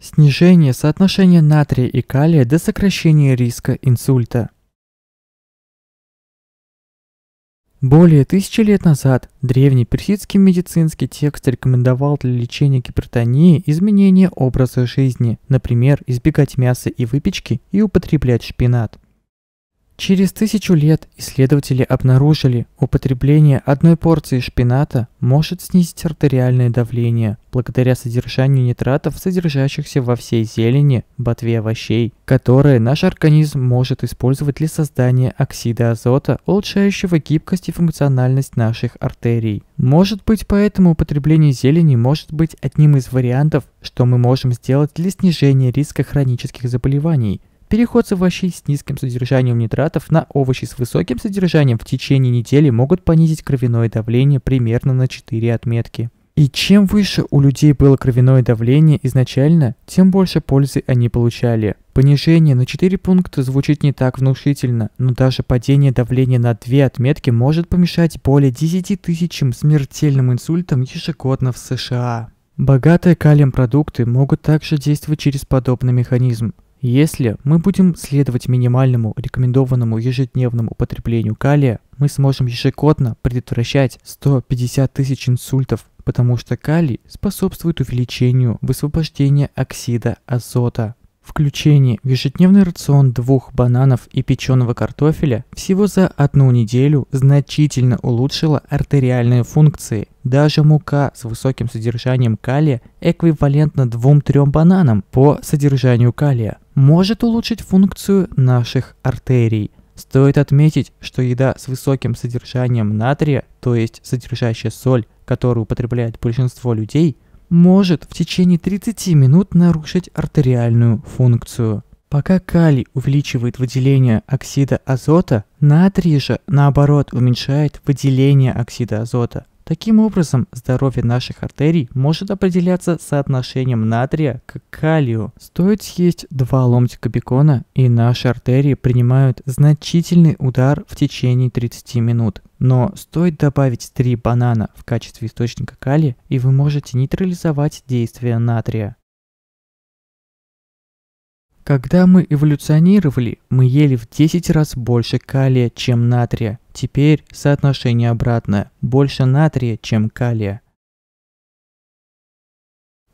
Снижение соотношения натрия и калия до сокращения риска инсульта. Более тысячи лет назад древний персидский медицинский текст рекомендовал для лечения гипертонии изменение образа жизни, например, избегать мяса и выпечки и употреблять шпинат. Через тысячу лет исследователи обнаружили, употребление одной порции шпината может снизить артериальное давление благодаря содержанию нитратов, содержащихся во всей зелени, ботве овощей, которые наш организм может использовать для создания оксида азота, улучшающего гибкость и функциональность наших артерий. Может быть, поэтому употребление зелени может быть одним из вариантов, что мы можем сделать для снижения риска хронических заболеваний. Переход с овощей с низким содержанием нитратов на овощи с высоким содержанием в течение недели могут понизить кровяное давление примерно на 4 отметки. И чем выше у людей было кровяное давление изначально, тем больше пользы они получали. Понижение на 4 пункта звучит не так внушительно, но даже падение давления на 2 отметки может помешать более 10 тысячам смертельным инсультам ежегодно в США. Богатые калием продукты могут также действовать через подобный механизм. Если мы будем следовать минимальному рекомендованному ежедневному употреблению калия, мы сможем ежегодно предотвращать 150 тысяч инсультов, потому что калий способствует увеличению высвобождения оксида азота. Включение в ежедневный рацион двух бананов и печеного картофеля всего за одну неделю значительно улучшило артериальные функции. Даже мука с высоким содержанием калия эквивалентна двум-трем бананам по содержанию калия может улучшить функцию наших артерий. Стоит отметить, что еда с высоким содержанием натрия, то есть содержащая соль, которую употребляет большинство людей, может в течение 30 минут нарушить артериальную функцию. Пока калий увеличивает выделение оксида азота, натрий же, наоборот, уменьшает выделение оксида азота. Таким образом, здоровье наших артерий может определяться соотношением натрия к калию. Стоит съесть два ломтика бекона, и наши артерии принимают значительный удар в течение 30 минут. Но стоит добавить 3 банана в качестве источника калия, и вы можете нейтрализовать действие натрия. Когда мы эволюционировали, мы ели в 10 раз больше калия, чем натрия. Теперь соотношение обратное. Больше натрия, чем калия.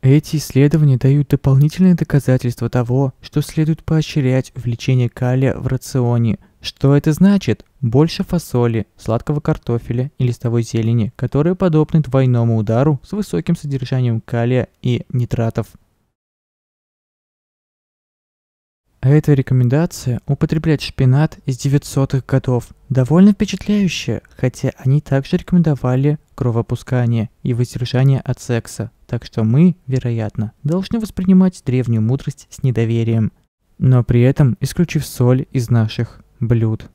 Эти исследования дают дополнительные доказательства того, что следует поощрять увеличение калия в рационе. Что это значит? Больше фасоли, сладкого картофеля и листовой зелени, которые подобны двойному удару с высоким содержанием калия и нитратов. А эта рекомендация – употреблять шпинат из 900-х годов. Довольно впечатляющая, хотя они также рекомендовали кровопускание и воздержание от секса. Так что мы, вероятно, должны воспринимать древнюю мудрость с недоверием, но при этом исключив соль из наших блюд.